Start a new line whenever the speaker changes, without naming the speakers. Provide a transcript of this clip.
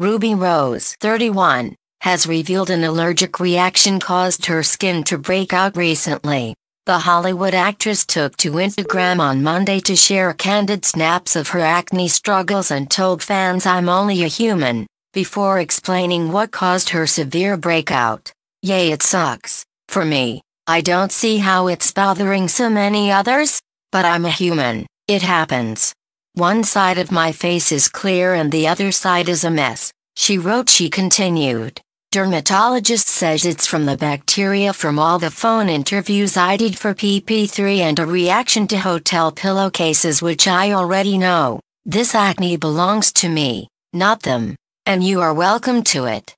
Ruby Rose, 31, has revealed an allergic reaction caused her skin to break out recently. The Hollywood actress took to Instagram on Monday to share candid snaps of her acne struggles and told fans I'm only a human, before explaining what caused her severe breakout. Yay it sucks, for me, I don't see how it's bothering so many others, but I'm a human, it happens. One side of my face is clear and the other side is a mess, she wrote. She continued. Dermatologist says it's from the bacteria from all the phone interviews I did for PP3 and a reaction to hotel pillowcases, which I already know. This acne belongs to me, not them, and you are welcome to it.